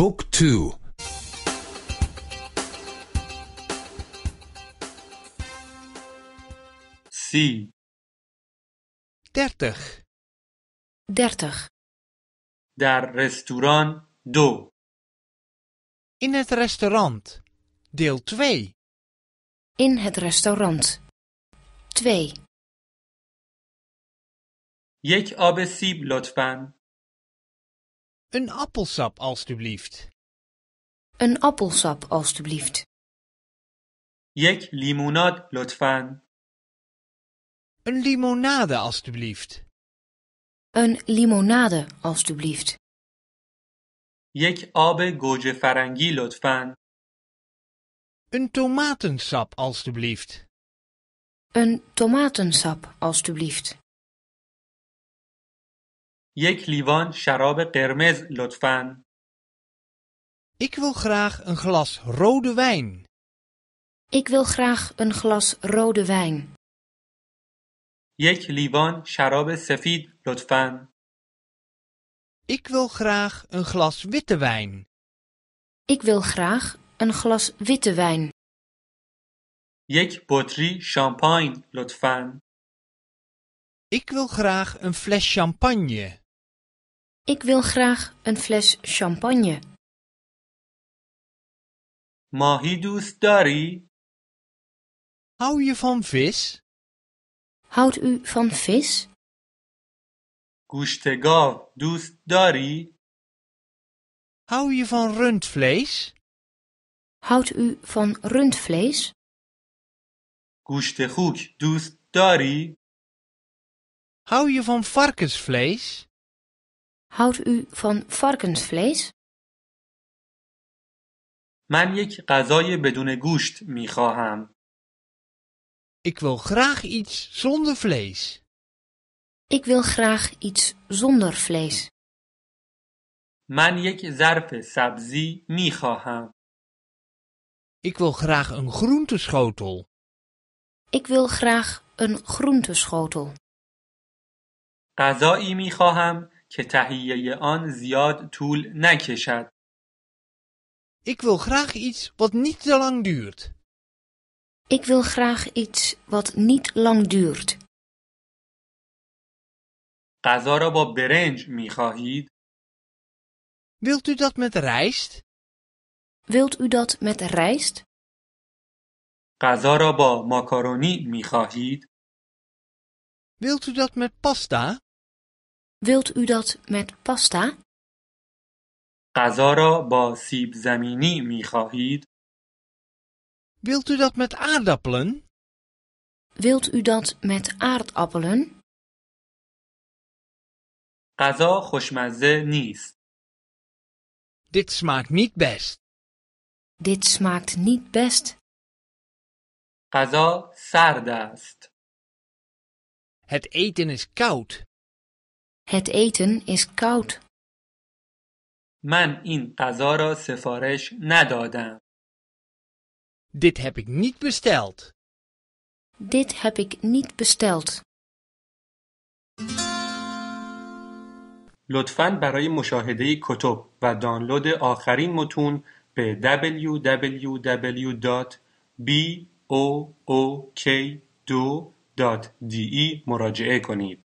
Book 2 C 30 30 در رستوران دو In het restaurant deel 2 In het restaurant 2 یک آب سیب لطفاً een appelsap alstublieft. Een appelsap alstublieft. Jek limonade لطفاً. Een limonade alstublieft. Een limonade alstublieft. Jek abe goje farangi لطفاً. Een tomatensap alstublieft. Een tomatensap alstublieft. یک لیوان شراب قرمز، Ik wil graag een glas rode wijn. Ik wil graag een glas rode wijn. یک لیوان شراب سفید، Ik wil graag een glas witte wijn. Ik wil graag een glas witte wijn. یک بطری شامپاین، Ik wil graag een fles champagne. Ik wil graag een fles champagne. ماهی dus dari. Hou je van vis? Houdt u van vis? گوشت dus dari. Hou je van rundvlees? Houdt u van rundvlees? گوشت dus dari. Hou je van varkensvlees? Houdt u van varkensvlees? من یک غذای بدون گوشت می Ik wil graag iets zonder vlees. Ik wil graag iets zonder vlees. من یک ظرف سبزی می Ik wil graag een groenteschotel. Ik wil graag een groenteschotel. غذایی می که تهیه آن زیاد طول Ik wil graag iets wat niet te lang duurt. Ik wil graag iets wat niet lang duurt. غذا را با Wilt u dat met rijst? Wilt u dat met rijst? غذا را با Wilt u dat met pasta? Wilt u dat met pasta? غذا Wilt u dat met aardappelen? Wilt u dat met aardappelen? Gaza Dit smaakt niet best. Dit smaakt niet best. Gaza sardast. Het eten is koud. من این غذا را سفارش ندادم. Dit heb ik niet besteld. لطفا برای مشاهده کتب و دانلود آخرین متون به www.book2.de مراجعه کنید.